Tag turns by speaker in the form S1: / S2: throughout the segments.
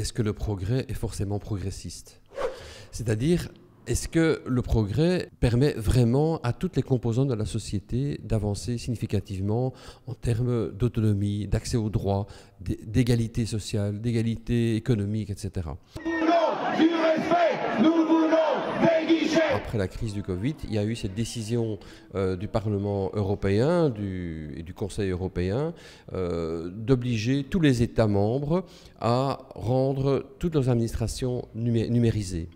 S1: est-ce que le progrès est forcément progressiste C'est-à-dire, est-ce que le progrès permet vraiment à toutes les composantes de la société d'avancer significativement en termes d'autonomie, d'accès aux droits, d'égalité sociale, d'égalité économique, etc après la crise du Covid, il y a eu cette décision euh, du Parlement européen du, et du Conseil européen euh, d'obliger tous les États membres à rendre toutes leurs administrations numérisées,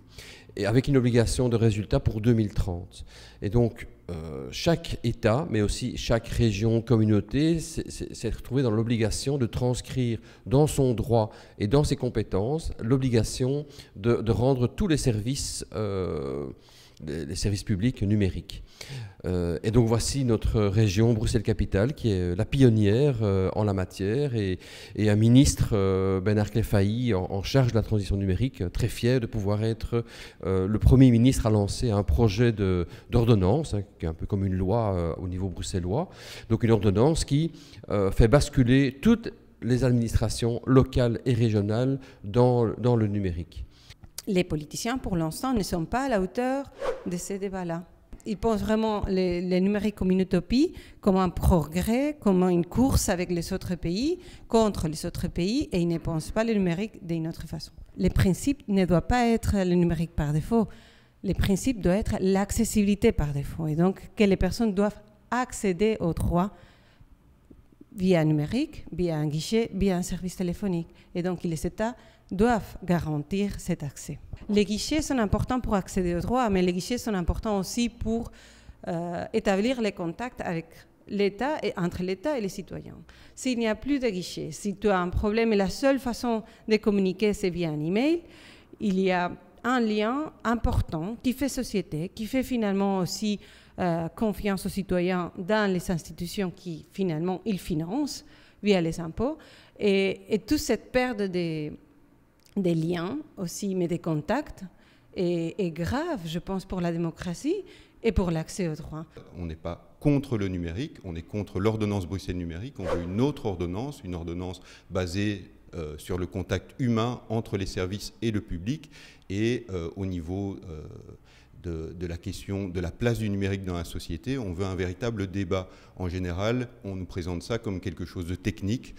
S1: et avec une obligation de résultat pour 2030. Et donc, euh, chaque État, mais aussi chaque région, communauté, s'est retrouvé dans l'obligation de transcrire dans son droit et dans ses compétences l'obligation de, rendre tous les services euh, les services publics numériques. Euh, et donc voici notre région Bruxelles-Capitale qui est euh, la pionnière euh, en la matière et, un ministre, Bernard Ben en, charge de la transition numérique, très fier de pouvoir être le Premier ministre à lancer un projet d'ordonnance, hein, qui est un peu comme une loi au niveau bruxellois, donc une ordonnance qui fait basculer toutes les administrations locales et régionales dans le numérique
S2: les politiciens, pour l'instant, ne sont pas à la hauteur de ces débats-là. Ils pensent vraiment le numérique comme une utopie, comme un progrès, comme une course avec les autres pays, contre les autres pays, et ils ne pensent pas le numérique d'une autre façon. Les principes ne doit pas être le numérique par défaut. Les principes doit être l'accessibilité par défaut, et donc que les personnes doivent accéder aux droits via numérique, via un guichet, via un service téléphonique. Et donc les États doivent garantir cet accès. Les guichets sont importants pour accéder aux droits, mais les guichets sont importants aussi pour euh, établir les contacts avec l'État et entre l'État et les citoyens. S'il n'y a plus de guichets, si tu as un problème et la seule façon de communiquer c'est via un email, il y a un lien important qui fait société, qui fait finalement aussi euh, confiance aux citoyens dans les institutions qui finalement ils financent via les impôts. Et, et toute cette perte des, des, liens aussi, mais des contacts, est, est grave, je pense, pour la démocratie et pour l'accès aux droits.
S3: On n'est pas contre le numérique, on est contre l'ordonnance Bruxelles numérique, on veut une autre ordonnance, une ordonnance basée euh, sur le contact humain entre les services et le public et euh, au niveau euh, de, la question de la place du numérique dans la société, on veut un véritable débat. En général, on nous présente ça comme quelque chose de technique,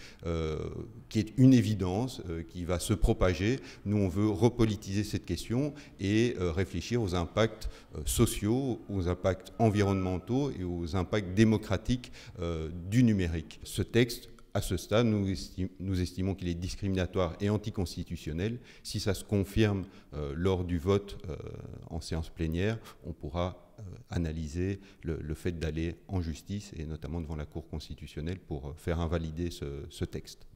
S3: qui est une évidence, qui va se propager. Nous, on veut repolitiser cette question et réfléchir aux impacts sociaux, aux impacts environnementaux et aux impacts démocratiques du numérique. Ce texte à ce stade, nous, estimons qu'il est discriminatoire et anticonstitutionnel. Si ça se confirme euh, lors du vote euh, en séance plénière, on pourra euh, analyser le, fait d'aller en justice et notamment devant la Cour constitutionnelle pour faire invalider ce texte.